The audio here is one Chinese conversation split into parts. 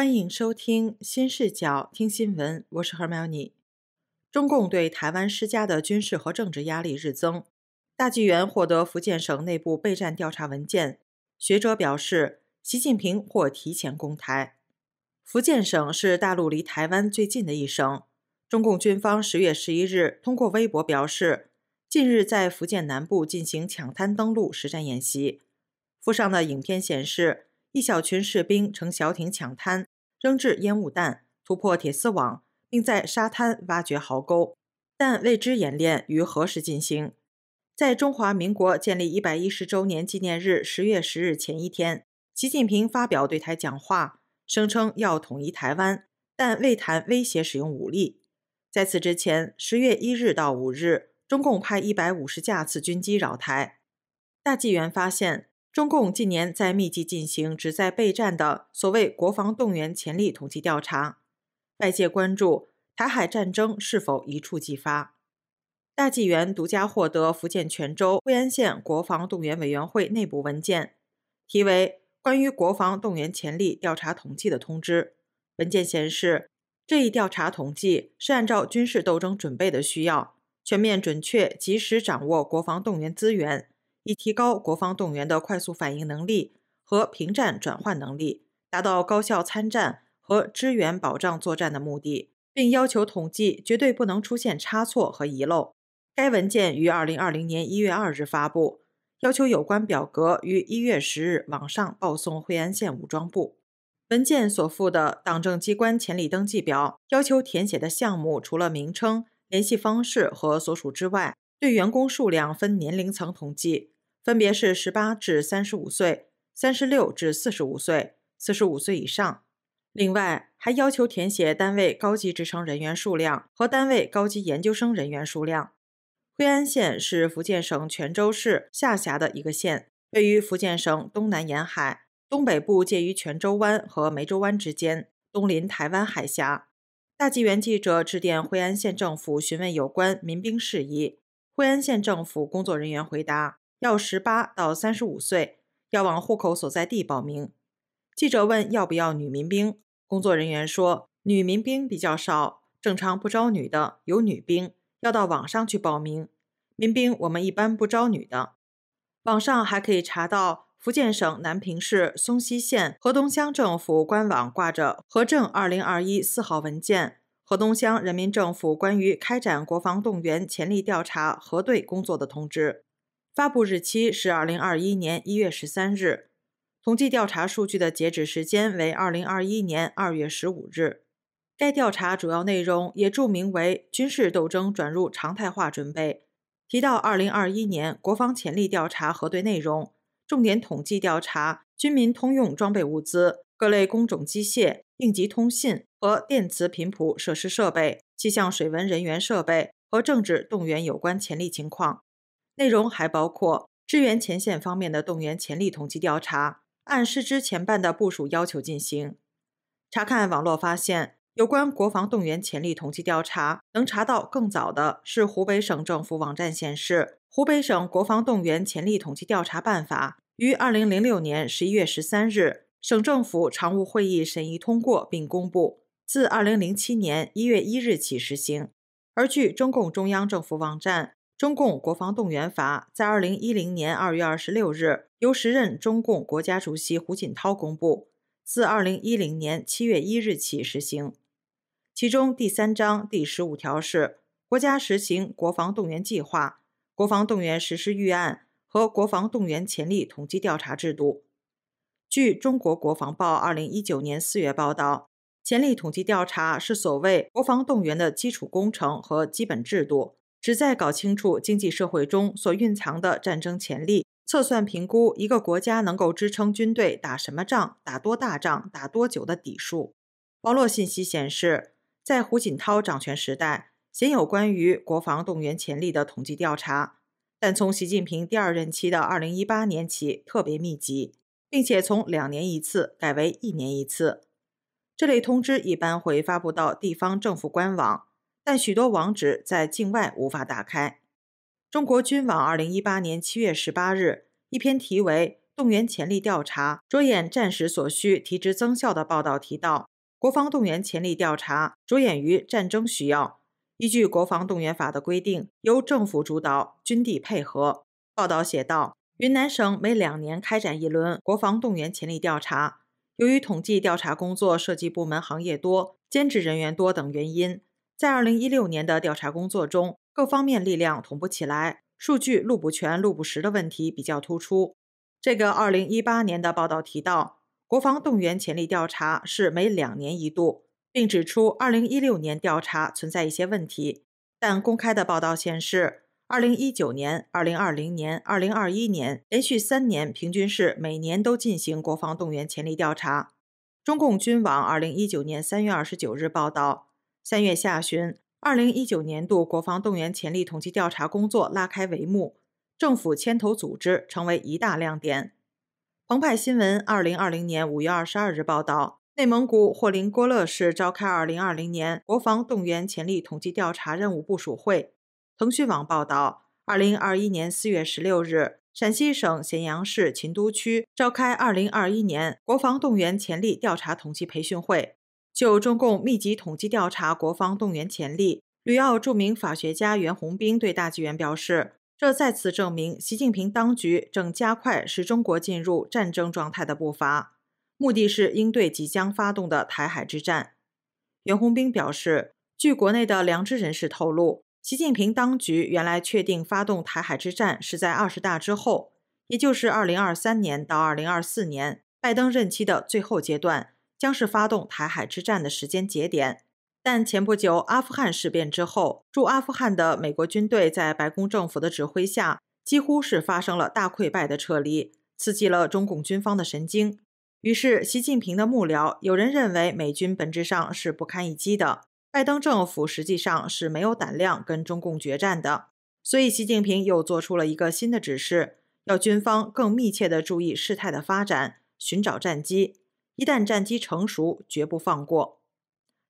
欢迎收听新视角听新闻，我是 h e r m y o n 中共对台湾施加的军事和政治压力日增。大纪元获得福建省内部备战调查文件，学者表示，习近平或提前攻台。福建省是大陆离台湾最近的一省。中共军方十月十一日通过微博表示，近日在福建南部进行抢滩登陆实战演习，附上的影片显示。一小群士兵乘小艇抢滩，扔掷烟雾弹，突破铁丝网，并在沙滩挖掘壕沟。但未知演练于何时进行。在中华民国建立一百一十周年纪念日（十月十日前一天），习近平发表对台讲话，声称要统一台湾，但未谈威胁使用武力。在此之前，十月一日到五日，中共派一百五十架次军机扰台。大纪元发现。中共近年在密集进行旨在备战的所谓国防动员潜力统计调查，外界关注台海战争是否一触即发。大纪元独家获得福建泉州惠安县国防动员委员会内部文件，题为《关于国防动员潜力调查统计的通知》。文件显示，这一调查统计是按照军事斗争准备的需要，全面、准确、及时掌握国防动员资源。以提高国防动员的快速反应能力和平战转换能力，达到高效参战和支援保障作战的目的，并要求统计绝对不能出现差错和遗漏。该文件于二零二零年一月二日发布，要求有关表格于一月十日网上报送惠安县武装部。文件所附的党政机关潜力登记表要求填写的项目，除了名称、联系方式和所属之外，对员工数量分年龄层统计，分别是十八至三十五岁、三十六至四十五岁、四十五岁以上。另外，还要求填写单位高级职称人员数量和单位高级研究生人员数量。惠安县是福建省泉州市下辖的一个县，位于福建省东南沿海，东北部介于泉州湾和湄洲湾之间，东临台湾海峡。大纪元记者致电惠安县政府询问有关民兵事宜。惠安县政府工作人员回答：“要十八到三十五岁，要往户口所在地报名。”记者问：“要不要女民兵？”工作人员说：“女民兵比较少，正常不招女的。有女兵要到网上去报名。民兵我们一般不招女的。”网上还可以查到福建省南平市松溪县河东乡政府官网挂着河政二零二一四号文件。河东乡人民政府关于开展国防动员潜力调查核对工作的通知，发布日期是二零二一年一月十三日，统计调查数据的截止时间为二零二一年二月十五日。该调查主要内容也注明为军事斗争转入常态化准备，提到二零二一年国防潜力调查核对内容，重点统计调查军民通用装备物资、各类工种机械、应急通信。和电磁频谱设施设备、气象水文人员设备和政治动员有关潜力情况，内容还包括支援前线方面的动员潜力统计调查，按市之前办的部署要求进行。查看网络发现，有关国防动员潜力统计调查能查到更早的是湖北省政府网站显示，湖北省国防动员潜力统计调查办法于二零零六年十一月十三日省政府常务会议审议通过并公布。自二零零七年一月一日起实行。而据中共中央政府网站，《中共国防动员法》在二零一零年二月二十六日由时任中共国家主席胡锦涛公布，自二零一零年七月一日起实行。其中第三章第十五条是：国家实行国防动员计划、国防动员实施预案和国防动员潜力统计调查制度。据《中国国防报》二零一九年四月报道。潜力统计调查是所谓国防动员的基础工程和基本制度，旨在搞清楚经济社会中所蕴藏的战争潜力，测算评估一个国家能够支撑军队打什么仗、打多大仗、打多久的底数。网络信息显示，在胡锦涛掌权时代，鲜有关于国防动员潜力的统计调查，但从习近平第二任期的二零一八年起，特别密集，并且从两年一次改为一年一次。这类通知一般会发布到地方政府官网，但许多网址在境外无法打开。中国军网二零一八年七月十八日一篇题为《动员潜力调查着眼战时所需提质增效》的报道提到，国防动员潜力调查着眼于战争需要，依据《国防动员法》的规定，由政府主导、军地配合。报道写道，云南省每两年开展一轮国防动员潜力调查。由于统计调查工作涉及部门、行业多，兼职人员多等原因，在2016年的调查工作中，各方面力量同不起来，数据录不全、录不实的问题比较突出。这个2018年的报道提到，国防动员潜力调查是每两年一度，并指出2016年调查存在一些问题，但公开的报道显示。二零一九年、二零二零年、二零二一年连续三年，平均是每年都进行国防动员潜力调查。中共军网二零一九年三月二十九日报道，三月下旬，二零一九年度国防动员潜力统计调查工作拉开帷幕，政府牵头组织成为一大亮点。澎湃新闻二零二零年五月二十二日报道，内蒙古霍林郭勒市召开二零二零年国防动员潜力统计调查任务部署会。腾讯网报道，二零二一年四月十六日，陕西省咸阳市秦都区召开二零二一年国防动员潜力调查统计培训会。就中共密集统计调查国防动员潜力，旅澳著名法学家袁宏兵对大纪元表示，这再次证明习近平当局正加快使中国进入战争状态的步伐，目的是应对即将发动的台海之战。袁宏兵表示，据国内的良知人士透露。习近平当局原来确定发动台海之战是在二十大之后，也就是二零二三年到二零二四年拜登任期的最后阶段，将是发动台海之战的时间节点。但前不久阿富汗事变之后，驻阿富汗的美国军队在白宫政府的指挥下，几乎是发生了大溃败的撤离，刺激了中共军方的神经。于是，习近平的幕僚有人认为美军本质上是不堪一击的。拜登政府实际上是没有胆量跟中共决战的，所以习近平又做出了一个新的指示，要军方更密切地注意事态的发展，寻找战机。一旦战机成熟，绝不放过。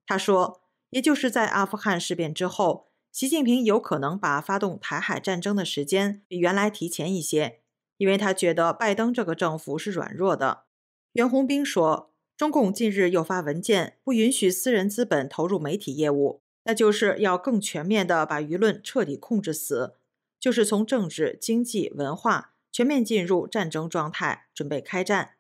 他说，也就是在阿富汗事变之后，习近平有可能把发动台海战争的时间比原来提前一些，因为他觉得拜登这个政府是软弱的。袁宏斌说。中共近日又发文件，不允许私人资本投入媒体业务，那就是要更全面的把舆论彻底控制死，就是从政治、经济、文化全面进入战争状态，准备开战。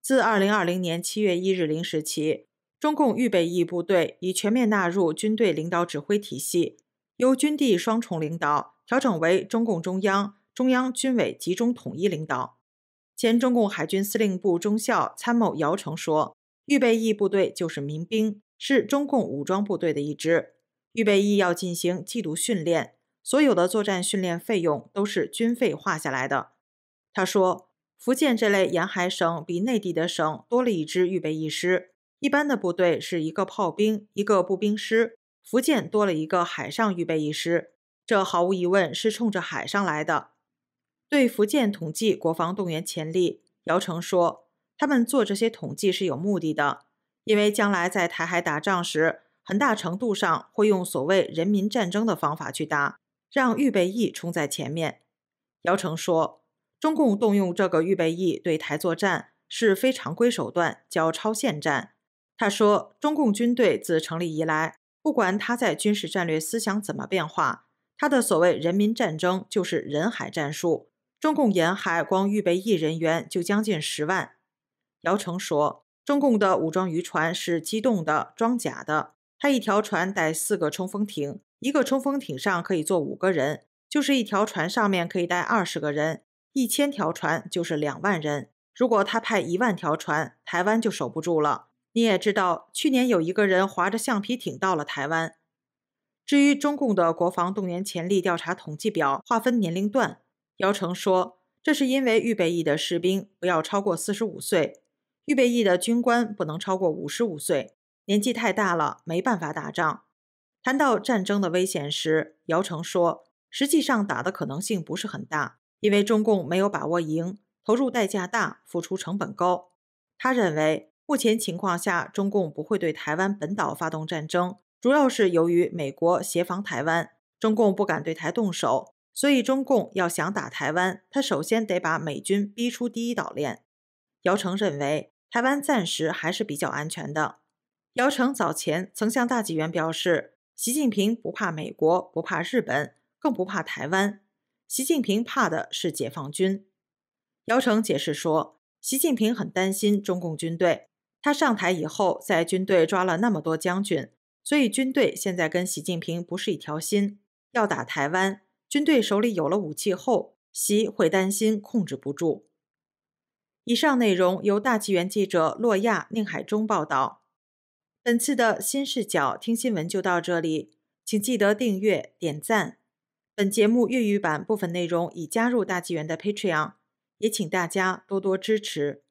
自2020年7月1日零时起，中共预备役部队已全面纳入军队领导指挥体系，由军地双重领导调整为中共中央、中央军委集中统一领导。前中共海军司令部中校参谋姚成说：“预备役部队就是民兵，是中共武装部队的一支。预备役要进行季度训练，所有的作战训练费用都是军费划下来的。”他说：“福建这类沿海省比内地的省多了一支预备役师，一般的部队是一个炮兵一个步兵师，福建多了一个海上预备役师，这毫无疑问是冲着海上来的。”对福建统计国防动员潜力，姚成说，他们做这些统计是有目的的，因为将来在台海打仗时，很大程度上会用所谓人民战争的方法去打，让预备役冲在前面。姚成说，中共动用这个预备役对台作战是非常规手段，叫超限战。他说，中共军队自成立以来，不管他在军事战略思想怎么变化，他的所谓人民战争就是人海战术。中共沿海光预备役人员就将近十万。姚成说：“中共的武装渔船是机动的、装甲的，他一条船带四个冲锋艇，一个冲锋艇上可以坐五个人，就是一条船上面可以带二十个人，一千条船就是两万人。如果他派一万条船，台湾就守不住了。你也知道，去年有一个人划着橡皮艇到了台湾。至于中共的国防动员潜力调查统计表，划分年龄段。”姚诚说：“这是因为预备役的士兵不要超过四十五岁，预备役的军官不能超过五十五岁，年纪太大了，没办法打仗。”谈到战争的危险时，姚诚说：“实际上打的可能性不是很大，因为中共没有把握赢，投入代价大，付出成本高。”他认为，目前情况下，中共不会对台湾本岛发动战争，主要是由于美国协防台湾，中共不敢对台动手。所以，中共要想打台湾，他首先得把美军逼出第一岛链。姚诚认为，台湾暂时还是比较安全的。姚诚早前曾向大纪元表示：“习近平不怕美国，不怕日本，更不怕台湾。习近平怕的是解放军。”姚成解释说：“习近平很担心中共军队，他上台以后在军队抓了那么多将军，所以军队现在跟习近平不是一条心，要打台湾。”军队手里有了武器后，习会担心控制不住。以上内容由大纪元记者洛亚宁海忠报道。本次的新视角听新闻就到这里，请记得订阅点赞。本节目粤语版部分内容已加入大纪元的 Patreon，也请大家多多支持。